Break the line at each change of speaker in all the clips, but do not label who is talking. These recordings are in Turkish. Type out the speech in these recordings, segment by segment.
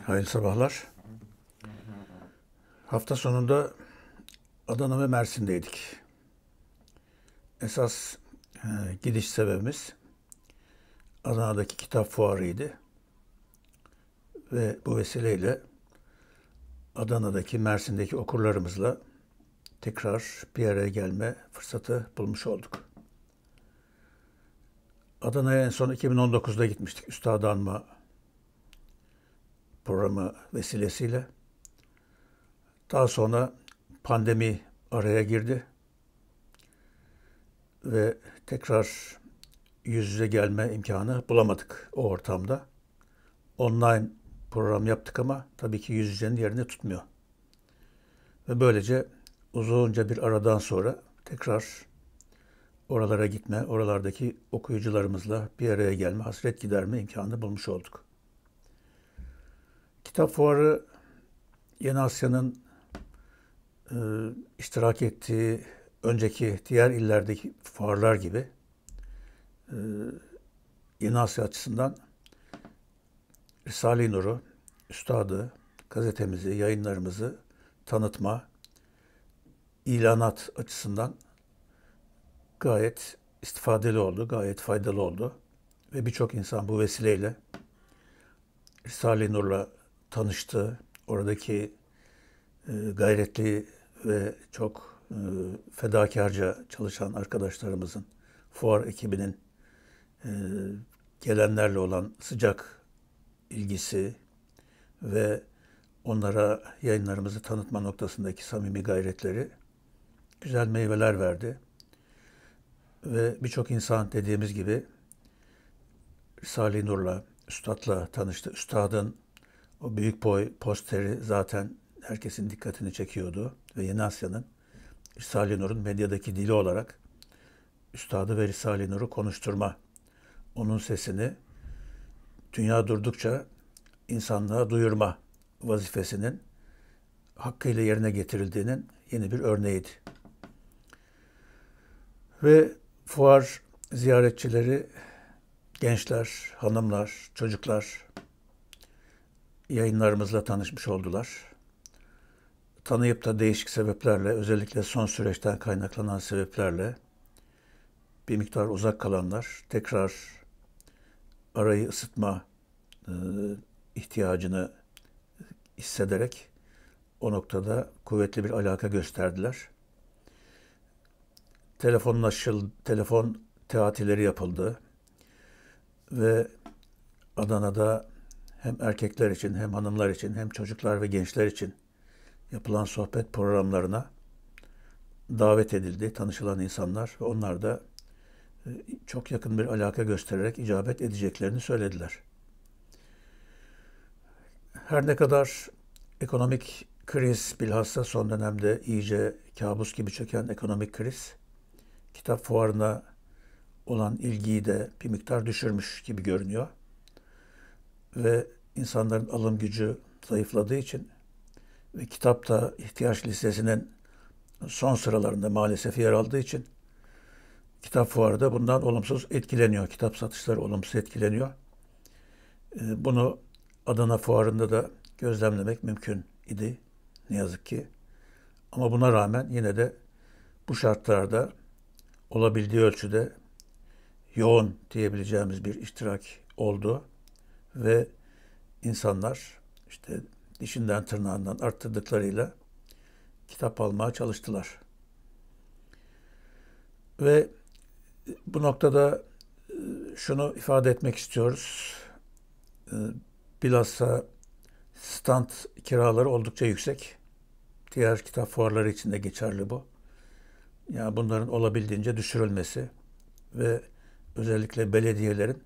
Hayırlı sabahlar. Hafta sonunda Adana ve Mersin'deydik. Esas e, gidiş sebebimiz Adana'daki kitap fuarıydı. Ve bu vesileyle Adana'daki, Mersin'deki okurlarımızla tekrar bir araya gelme fırsatı bulmuş olduk. Adana'ya en son 2019'da gitmiştik. Üstad Anma programı vesilesiyle. Daha sonra pandemi araya girdi ve tekrar yüz yüze gelme imkanı bulamadık o ortamda. Online program yaptık ama tabii ki yüz yüzenin yerini tutmuyor. Ve böylece uzunca bir aradan sonra tekrar oralara gitme, oralardaki okuyucularımızla bir araya gelme, hasret giderme imkanı bulmuş olduk. Kitap Fuarı Yeni Asya'nın e, iştirak ettiği önceki diğer illerdeki fuarlar gibi e, Yeni Asya açısından Risale-i Nur'u, Üstad'ı, gazetemizi, yayınlarımızı tanıtma, ilanat açısından gayet istifadeli oldu, gayet faydalı oldu. Ve birçok insan bu vesileyle Risale-i Nur'la tanıştı. Oradaki e, gayretli ve çok e, fedakarca çalışan arkadaşlarımızın, fuar ekibinin e, gelenlerle olan sıcak ilgisi ve onlara yayınlarımızı tanıtma noktasındaki samimi gayretleri güzel meyveler verdi. Ve birçok insan dediğimiz gibi Risale-i Nur'la, Üstad'la tanıştı. Üstad'ın o büyük boy posteri zaten herkesin dikkatini çekiyordu ve Yeni Asya'nın Risale-i Nur'un medyadaki dili olarak Üstadı ve Risale-i Nur'u konuşturma, onun sesini dünya durdukça insanlığa duyurma vazifesinin hakkıyla yerine getirildiğinin yeni bir örneğiydi. Ve fuar ziyaretçileri gençler, hanımlar, çocuklar yayınlarımızla tanışmış oldular. Tanıyıp da değişik sebeplerle, özellikle son süreçten kaynaklanan sebeplerle bir miktar uzak kalanlar tekrar arayı ısıtma e, ihtiyacını hissederek o noktada kuvvetli bir alaka gösterdiler. Telefonlaşıl, telefon teatileri yapıldı ve Adana'da hem erkekler için hem hanımlar için hem çocuklar ve gençler için yapılan sohbet programlarına davet edildi, tanışılan insanlar ve onlar da e, çok yakın bir alaka göstererek icabet edeceklerini söylediler. Her ne kadar ekonomik kriz bilhassa son dönemde iyice kabus gibi çöken ekonomik kriz kitap fuarına olan ilgiyi de bir miktar düşürmüş gibi görünüyor ve insanların alım gücü zayıfladığı için ve kitapta ihtiyaç listesinin son sıralarında maalesef yer aldığı için kitap fuarı da bundan olumsuz etkileniyor. Kitap satışları olumsuz etkileniyor. Ee, bunu Adana fuarında da gözlemlemek mümkün idi ne yazık ki. Ama buna rağmen yine de bu şartlarda olabildiği ölçüde yoğun diyebileceğimiz bir iştirak oldu. Ve insanlar işte dişinden tırnağından arttırdıklarıyla kitap almaya çalıştılar. Ve bu noktada e, şunu ifade etmek istiyoruz. E, bilhassa stand kiraları oldukça yüksek. Diğer kitap fuarları için de geçerli bu. Yani bunların olabildiğince düşürülmesi ve özellikle belediyelerin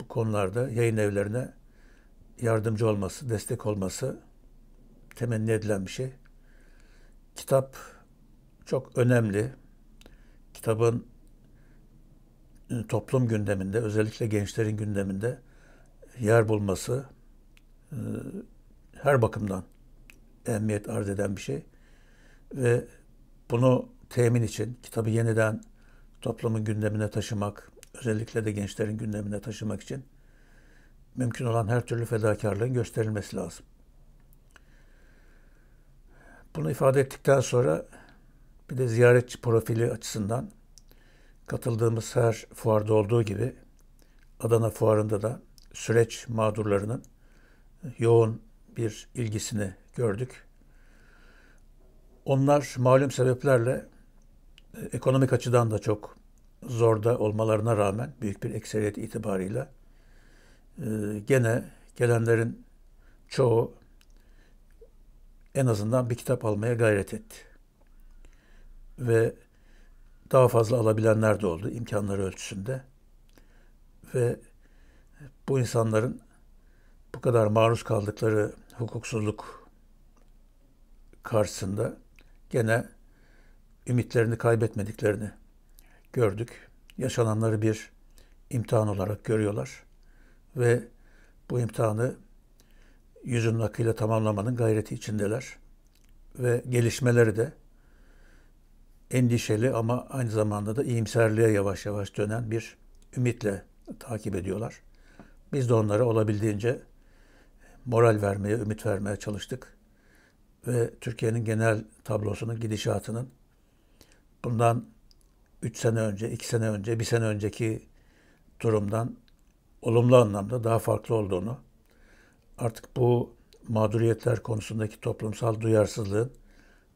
bu konularda yayın evlerine yardımcı olması, destek olması temenni edilen bir şey. Kitap çok önemli. Kitabın e, toplum gündeminde, özellikle gençlerin gündeminde yer bulması e, her bakımdan emniyet arz eden bir şey. Ve bunu temin için kitabı yeniden toplumun gündemine taşımak, özellikle de gençlerin gündemine taşımak için mümkün olan her türlü fedakarlığın gösterilmesi lazım. Bunu ifade ettikten sonra bir de ziyaretçi profili açısından katıldığımız her fuarda olduğu gibi Adana Fuarı'nda da süreç mağdurlarının yoğun bir ilgisini gördük. Onlar malum sebeplerle e, ekonomik açıdan da çok zorda olmalarına rağmen büyük bir ekseriyet itibarıyla e, gene gelenlerin çoğu en azından bir kitap almaya gayret etti. Ve daha fazla alabilenler de oldu imkanları ölçüsünde. Ve bu insanların bu kadar maruz kaldıkları hukuksuzluk karşısında gene ümitlerini kaybetmediklerini gördük. Yaşananları bir imtihan olarak görüyorlar ve bu imtihanı yüzünün akıyla tamamlamanın gayreti içindeler. Ve gelişmeleri de endişeli ama aynı zamanda da iyimserliğe yavaş yavaş dönen bir ümitle takip ediyorlar. Biz de onlara olabildiğince moral vermeye, ümit vermeye çalıştık. Ve Türkiye'nin genel tablosunun gidişatının bundan 3 sene önce, 2 sene önce, 1 sene önceki durumdan olumlu anlamda daha farklı olduğunu, artık bu mağduriyetler konusundaki toplumsal duyarsızlığın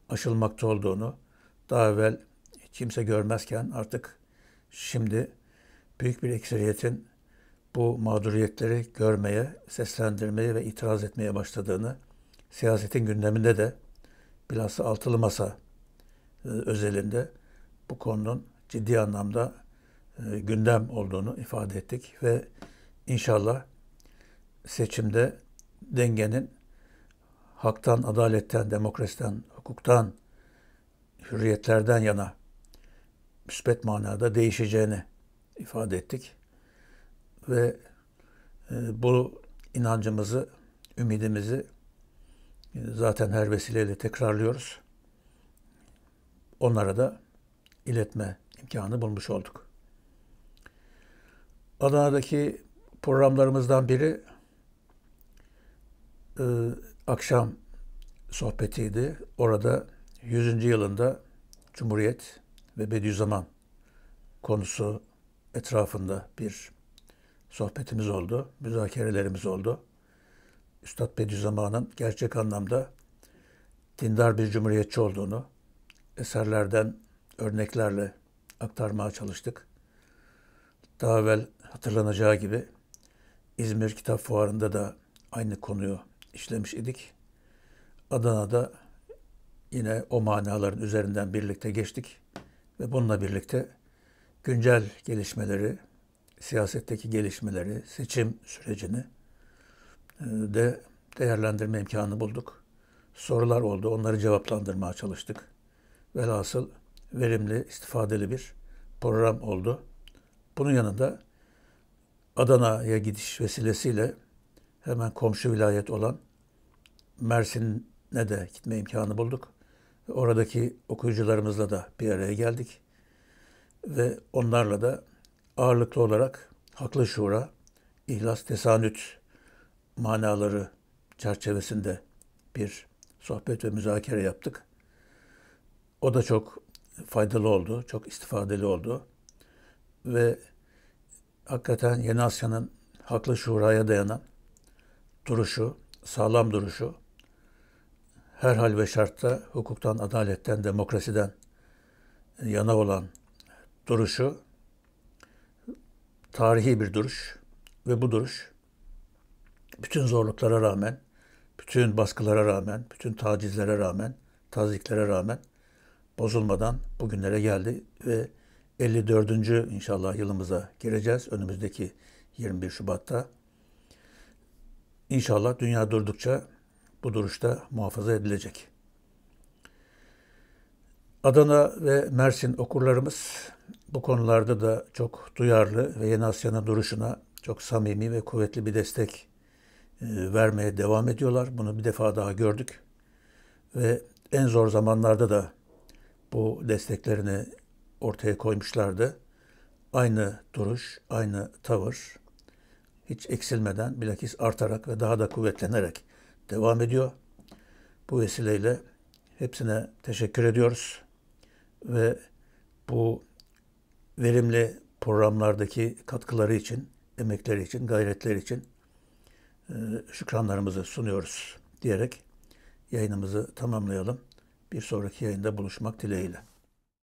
aşılmakta olduğunu, daha evvel kimse görmezken artık şimdi büyük bir ekseriyetin bu mağduriyetleri görmeye, seslendirmeye ve itiraz etmeye başladığını, siyasetin gündeminde de bilhassa altılı masa e, özelinde bu konunun ciddi anlamda e, gündem olduğunu ifade ettik ve inşallah seçimde dengenin haktan, adaletten, demokrasiden, hukuktan, hürriyetlerden yana müspet manada değişeceğini ifade ettik. Ve e, bu inancımızı, ümidimizi e, zaten her vesileyle tekrarlıyoruz. Onlara da iletme imkanı bulmuş olduk. Adana'daki programlarımızdan biri e, akşam sohbetiydi. Orada 100. yılında Cumhuriyet ve Bediüzzaman konusu etrafında bir sohbetimiz oldu, müzakerelerimiz oldu. Üstad Bediüzzaman'ın gerçek anlamda dindar bir cumhuriyetçi olduğunu, eserlerden örneklerle aktarmaya çalıştık. Daha evvel hatırlanacağı gibi İzmir Kitap Fuarı'nda da aynı konuyu işlemiş idik. Adana'da yine o manaların üzerinden birlikte geçtik ve bununla birlikte güncel gelişmeleri, siyasetteki gelişmeleri, seçim sürecini e, de değerlendirme imkanı bulduk. Sorular oldu, onları cevaplandırmaya çalıştık. Velhasıl verimli, istifadeli bir program oldu. Bunun yanında Adana'ya gidiş vesilesiyle hemen komşu vilayet olan Mersin'e de gitme imkanı bulduk. Oradaki okuyucularımızla da bir araya geldik. Ve onlarla da ağırlıklı olarak haklı şura, ihlas, tesanüt manaları çerçevesinde bir sohbet ve müzakere yaptık. O da çok faydalı oldu, çok istifadeli oldu. Ve hakikaten Yeni Asya'nın haklı şuraya dayanan duruşu, sağlam duruşu, her hal ve şartta hukuktan, adaletten, demokrasiden yana olan duruşu tarihi bir duruş ve bu duruş bütün zorluklara rağmen, bütün baskılara rağmen, bütün tacizlere rağmen, taziklere rağmen bozulmadan bugünlere geldi ve 54. inşallah yılımıza gireceğiz önümüzdeki 21 Şubat'ta. İnşallah dünya durdukça bu duruşta muhafaza edilecek. Adana ve Mersin okurlarımız bu konularda da çok duyarlı ve Yeni Asya'nın duruşuna çok samimi ve kuvvetli bir destek e, vermeye devam ediyorlar. Bunu bir defa daha gördük. Ve en zor zamanlarda da bu desteklerini ortaya koymuşlardı. Aynı duruş, aynı tavır hiç eksilmeden bilakis artarak ve daha da kuvvetlenerek devam ediyor. Bu vesileyle hepsine teşekkür ediyoruz ve bu verimli programlardaki katkıları için, emekleri için, gayretleri için e, şükranlarımızı sunuyoruz diyerek yayınımızı tamamlayalım. Bir sonraki yayında buluşmak dileğiyle.